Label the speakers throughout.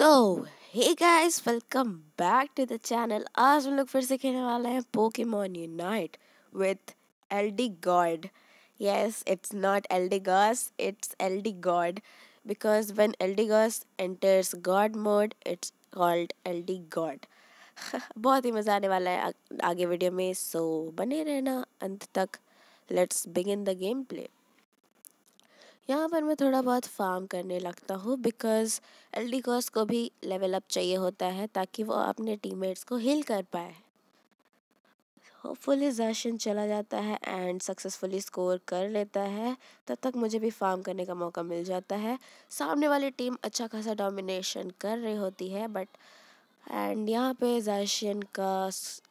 Speaker 1: So hey guys welcome back to the channel आज हम लोग फिर से खेलने वाले हैं Pokemon Unite with Eldegod yes it's not Eldegoss it's Eldegod because when Eldegoss enters god mode it's called Eldegod बहुत ही मज़ा आने वाला है आगे वीडियो में सो so, बने रहना अंत तक let's begin the game play यहाँ पर मैं थोड़ा बहुत फार्म करने लगता हूँ बिकॉज़ एल डी को भी लेवल अप चाहिए होता है ताकि वो अपने टीममेट्स को हील कर पाए होपफुली जैशन चला जाता है एंड सक्सेसफुली स्कोर कर लेता है तब तक मुझे भी फार्म करने का मौका मिल जाता है सामने वाली टीम अच्छा खासा डोमिनेशन कर रही होती है बट एंड यहाँ पे जैशन का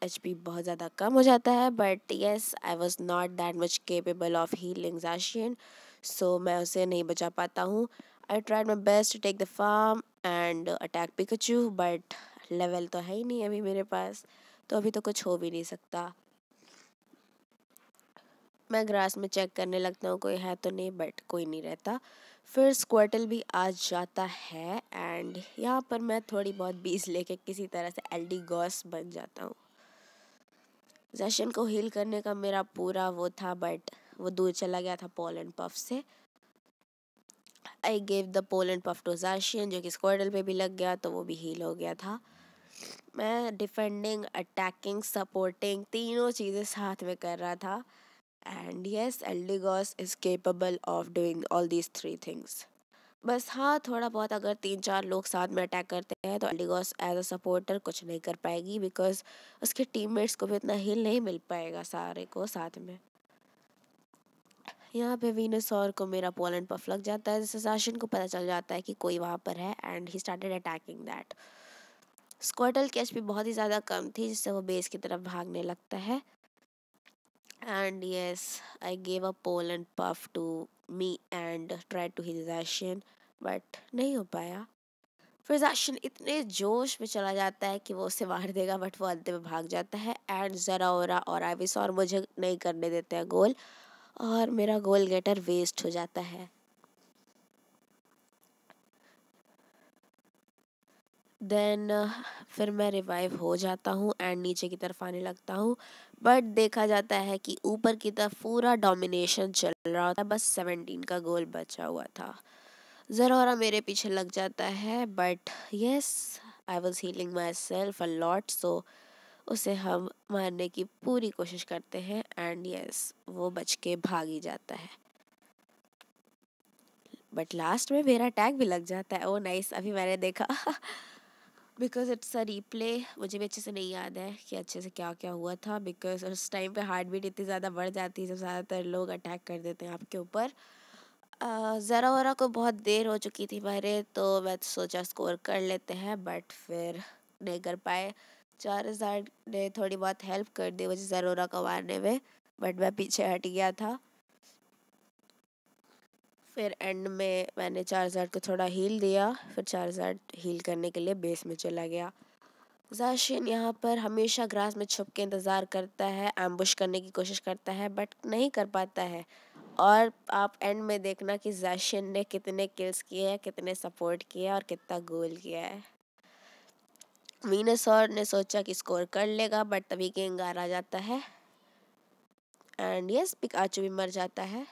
Speaker 1: एच बहुत ज़्यादा कम हो जाता है but yes I was not that much capable of healing Zacian so so, मैं उसे नहीं बचा पाता हूँ I tried my best to take the farm and attack चू बट लेवल तो है ही नहीं अभी मेरे पास तो अभी तो कुछ हो भी नहीं सकता मैं ग्रास में चेक करने लगता हूँ कोई है तो नहीं बट कोई नहीं रहता फिर स्क्वर्टल भी आ जाता है एंड यहाँ पर मैं थोड़ी बहुत बीज लेके किसी तरह से एल डी गॉस बन जाता हूँ जैशन को हील करने का मेरा पूरा वो था बट वो दूर चला गया था पोलैंड पफ से I gave the pollen puff to Zacian जो कि स्क्वाडल पे भी लग गया तो वो भी हील हो गया था मैं डिफेंडिंग अटैकिंग सपोर्टिंग तीनों चीज़ें साथ में कर रहा था and yes Eldegoss is capable of doing all these three things बस हाँ थोड़ा बहुत अगर तीन चार लोग साथ में अटैक करते हैं तो एल्डिगॉस एज अ सपोर्टर कुछ नहीं कर पाएगी बिकॉज उसके टीममेट्स को भी इतना हील नहीं मिल पाएगा सारे को साथ में यहाँ पे वीनस और को मेरा पोलन पफ लग जाता है जैसे साशन को पता चल जाता है कि कोई वहाँ पर है and he started attacking that स्कॉटल की एच बहुत ही ज़्यादा कम थी जिससे वो बेस की तरफ भागने लगता है and yes I gave a pole and puff to me and tried to heal zashin but नहीं हो पाया फिर जैशन इतने जोश में चला जाता है कि वो उसे मार देगा बट वो अंत में भाग जाता है एंड जरा और आई विस और मुझे नहीं करने देते हैं गोल और मेरा गोल गेटर वेस्ट हो जाता है देन uh, फिर मैं रिवाइव हो जाता हूँ एंड नीचे की तरफ आने लगता हूँ बट देखा जाता है कि ऊपर की तरफ पूरा डोमिनेशन चल रहा होता है बस सेवनटीन का गोल बचा हुआ था ज़रा मेरे पीछे लग जाता है but yes I was healing myself a lot so उसे हम मारने की पूरी कोशिश करते हैं एंड यस वो बच के भाग ही जाता है बट लास्ट में मेरा टैग भी लग जाता है ओ oh, नाइस अभी मैंने देखा बिकॉज इट्स अ रीप्ले मुझे भी अच्छे से नहीं याद है कि अच्छे से क्या क्या हुआ था बिकॉज उस टाइम पे हार्ट बीट इतनी ज़्यादा बढ़ जाती है जब ज़्यादातर लोग अटैक कर देते हैं आपके ऊपर ज़रा वरा को बहुत देर हो चुकी थी मेरे तो मैं तो सोचा स्कोर कर लेते हैं बट फिर नहीं कर पाए चार ने थोड़ी बहुत हेल्प कर दी मुझे ज़रूरा कमाने में बट मैं पीछे हट गया था फिर एंड में मैंने चार को थोड़ा हील दिया फिर चार हील करने के लिए बेस में चला गया जाशिन यहाँ पर हमेशा ग्रास में छुप के इंतज़ार करता है एम्बुश करने की कोशिश करता है बट नहीं कर पाता है और आप एंड में देखना कि जाशिन ने कितने किल्स किए हैं कितने सपोर्ट किया और कितना गोल किया है मीनसौर ने सोचा कि स्कोर कर लेगा बट तभी गेंगार आ जाता है एंड यस पिकाचू भी मर जाता है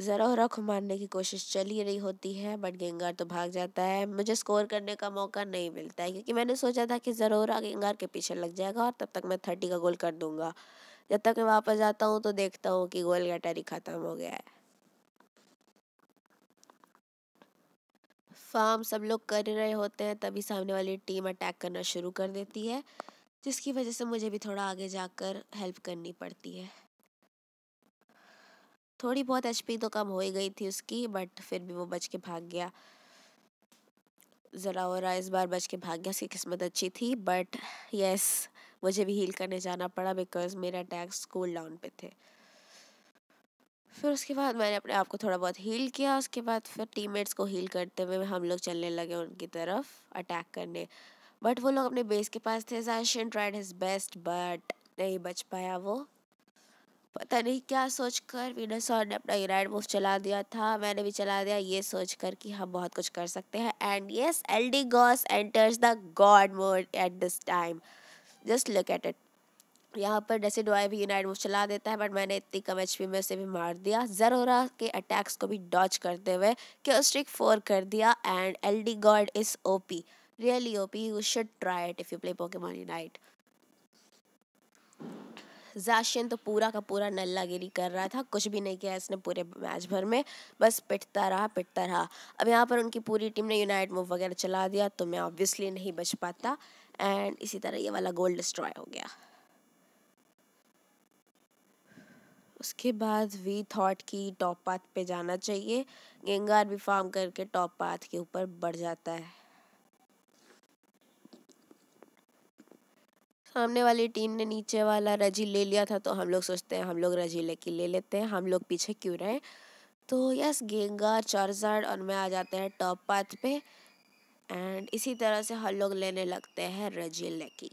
Speaker 1: ज़रा को मारने की कोशिश चल ही रही होती है बट गेंगार तो भाग जाता है मुझे स्कोर करने का मौका नहीं मिलता है क्योंकि मैंने सोचा था कि जरोहरा गेंगार के पीछे लग जाएगा और तब तक मैं थर्टी का गोल कर दूंगा जब तक मैं वापस जाता हूँ तो देखता हूँ कि गोल गैटरी ख़त्म हो गया है फार्म सब लोग कर रहे होते हैं तभी सामने वाली टीम अटैक करना शुरू कर देती है जिसकी वजह से मुझे भी थोड़ा आगे जाकर हेल्प करनी पड़ती है थोड़ी बहुत एच तो कम हो ही गई थी उसकी बट फिर भी वो बच के भाग गया ज़रा और इस बार बच के भाग गया उसकी किस्मत अच्छी थी बट यस मुझे भी हील करने जाना पड़ा बिकॉज मेरा अटैक्स स्कूल डाउन पे थे फिर उसके बाद मैंने अपने आप को थोड़ा बहुत हील किया उसके बाद फिर टीममेट्स को हील करते हुए हम लोग चलने लगे उनकी तरफ अटैक करने बट वो लोग अपने बेस के पास थे Zacian tried his best but नहीं बच पाया वो पता नहीं क्या सोच कर विनासॉर ने अपना यूनाइट मूव चला दिया था मैंने भी चला दिया ये सोच कर कि हम बहुत कुछ कर सकते हैं and yes Eldegoss enters the god mode at this time just look at it यहाँ पर जैसे डोआई भी यूनाइट मूव चला देता है बट मैंने इतनी कम एच में उसे भी मार दिया जरोरा के अटैक्स को भी डॉच करते हुए क्योस्ट्रिक फोर कर दिया and Eldegoss is O P really O P you should try it if you play Pokemon unite जाशियन तो पूरा का पूरा नल्ला गिरी कर रहा था कुछ भी नहीं किया इसने पूरे मैच भर में बस पिटता रहा पिटता रहा अब यहाँ पर उनकी पूरी टीम ने यूनाइट मूव वगैरह चला दिया तो मैं ऑब्वियसली नहीं बच पाता एंड इसी तरह ये वाला गोल डिस्ट्रॉय हो गया उसके बाद वी थॉट कि टॉप पाथ पे जाना चाहिए गेंगार भी फार्म करके टॉप पाथ के ऊपर बढ़ जाता है सामने वाली टीम ने नीचे वाला रजी ले लिया था तो हम लोग सोचते हैं हम लोग रजी लेके ले लेते हैं हम लोग पीछे क्यों रहे तो यस गेंगार चार्जार्ड और मैं आ जाते हैं टॉप पाथ पे एंड इसी तरह से हम लोग लेने लगते हैं रजी लेकी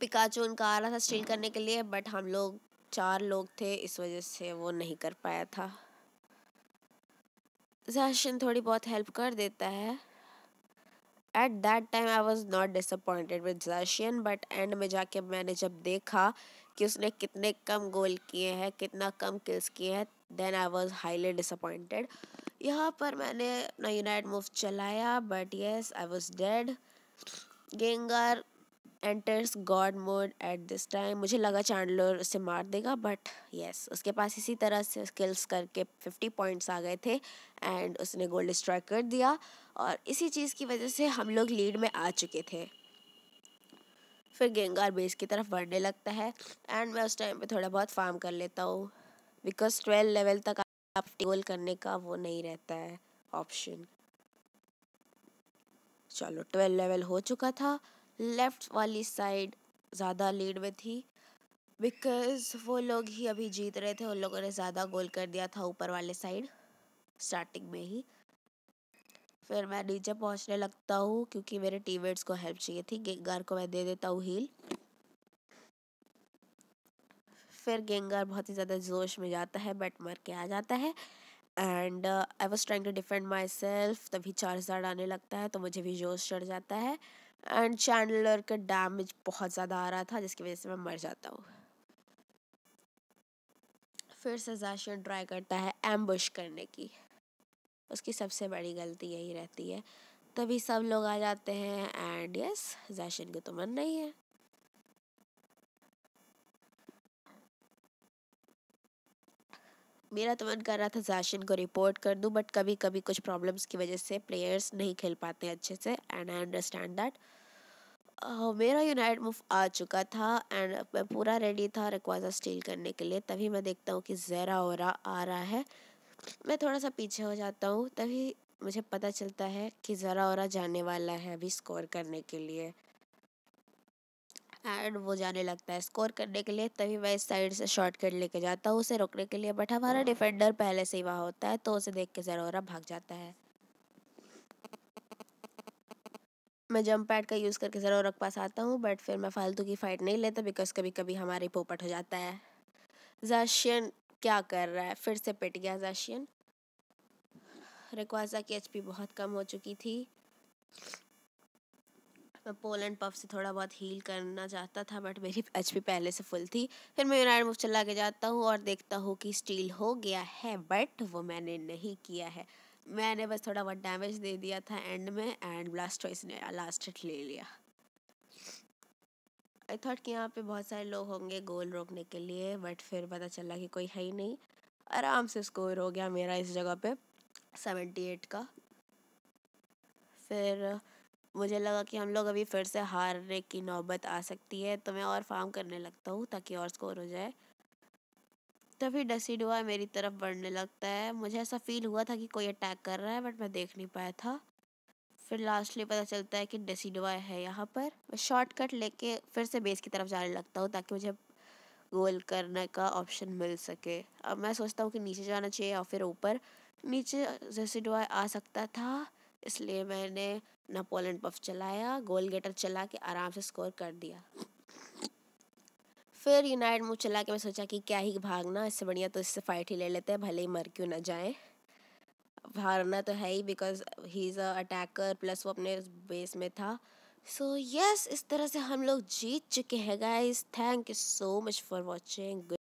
Speaker 1: पिकाचू उनका आ रहा था स्टील करने के लिए बट हम लोग चार लोग थे इस वजह से वो नहीं कर पाया था जैशन थोड़ी बहुत हेल्प कर देता है at that time I was not disappointed with Zacian but end में जाके मैंने जब देखा कि उसने कितने कम गोल किए हैं कितना कम किल्स किए हैं then I was highly disappointed यहाँ पर मैंने अपना यूनाइट मूव चलाया but yes I was dead Gengar enters god mode at this time मुझे लगा चांडलर उसे मार देगा बट यस yes, उसके पास इसी तरह से स्किल्स करके फिफ्टी पॉइंट्स आ गए थे एंड उसने गोल्ड डिस्ट्रॉय कर दिया और इसी चीज़ की वजह से हम लोग लीड में आ चुके थे फिर गेंगार बेस की तरफ बढ़ने लगता है एंड मैं उस टाइम पे थोड़ा बहुत फार्म कर लेता हूँ बिकॉज ट्वेल्व लेवल तक आप टेबल करने का वो नहीं रहता है ऑप्शन चलो ट्वेल्व लेवल हो चुका था लेफ्ट वाली साइड ज़्यादा लीड में थी बिकॉज वो लोग ही अभी जीत रहे थे उन लोगों ने ज़्यादा गोल कर दिया था ऊपर वाले साइड स्टार्टिंग में ही फिर मैं नीचे पहुंचने लगता हूँ क्योंकि मेरे टीममेट्स को हेल्प चाहिए थी गेंगार को मैं दे देता हूँ हील फिर गेंगार बहुत ही ज़्यादा जोश में जाता है बैट मार के आ जाता है and I was trying to defend myself तभी चार आने लगता है तो मुझे भी जोश चढ़ जाता है एंड चैंडलर का डैमेज बहुत ज़्यादा आ रहा था जिसकी वजह से मैं मर जाता हूँ फिर से जाशर ट्राई करता है एम्बुश करने की उसकी सबसे बड़ी गलती यही रहती है तभी सब लोग आ जाते हैं एंड यस जैशन को तो मन नहीं है मेरा तो मन कर रहा था जाशिन को रिपोर्ट कर दूं बट कभी कभी कुछ प्रॉब्लम्स की वजह से प्लेयर्स नहीं खेल पाते अच्छे से एंड आई अंडरस्टैंड दैट मेरा यूनाइट मूव आ चुका था एंड मैं पूरा रेडी था रिक्वाजा स्टील करने के लिए तभी मैं देखता हूँ कि ज़रा और आ रहा है मैं थोड़ा सा पीछे हो जाता हूँ तभी मुझे पता चलता है कि ज़रा और जाने वाला है अभी स्कोर करने के लिए एंड वो जाने लगता है स्कोर करने के लिए तभी मैं इस साइड से शॉर्ट कट लेके जाता हूँ उसे रोकने के लिए बट हमारा डिफेंडर हाँ। पहले से ही वहाँ होता है तो उसे देख के जरोरा भाग जाता है मैं जंप पैड का यूज़ करके ज़रूर रख पास आता हूँ बट फिर मैं फालतू की फ़ाइट नहीं लेता बिकॉज कभी कभी हमारी पोपट हो जाता है जाशियन क्या कर रहा है फिर से पिट गया जाशियन रिक्वाजा की एचपी बहुत कम हो चुकी थी मैं पोल एंड पफ से थोड़ा बहुत हील करना चाहता था बट मेरी एच पहले से फुल थी फिर मैं यूनाइट मूव चला के जाता हूँ और देखता हूँ कि स्टील हो गया है बट वो मैंने नहीं किया है मैंने बस थोड़ा बहुत डैमेज दे दिया था एंड में एंड ब्लास्ट ने लास्ट हिट ले लिया आई थॉट कि यहाँ पे बहुत सारे लोग होंगे गोल रोकने के लिए बट फिर पता चला कि कोई है ही नहीं आराम से स्कोर हो गया मेरा इस जगह पे सेवेंटी एट का फिर मुझे लगा कि हम लोग अभी फिर से हारने की नौबत आ सकती है तो मैं और फार्म करने लगता हूँ ताकि और स्कोर हो जाए तभी डसीडुआ मेरी तरफ बढ़ने लगता है मुझे ऐसा फील हुआ था कि कोई अटैक कर रहा है बट मैं देख नहीं पाया था फिर लास्टली पता चलता है कि डेसीडवा है यहाँ पर मैं शॉर्टकट लेके फिर से बेस की तरफ जाने लगता हूँ ताकि मुझे गोल करने का ऑप्शन मिल सके अब मैं सोचता हूँ कि नीचे जाना चाहिए या फिर ऊपर नीचे डेसीडवा आ सकता था इसलिए मैंने नपोलियन पफ चलाया गोल गेटर चला के आराम से स्कोर कर दिया फिर यूनाइट मूव चला के मैं सोचा कि क्या ही भागना इससे बढ़िया तो इससे फाइट ही ले लेते हैं भले ही मर क्यों ना जाए भागना तो है ही because he is a attacker plus वो अपने बेस में था सो so, यस yes, इस तरह से हम लोग जीत चुके हैं guys thank you so much for watching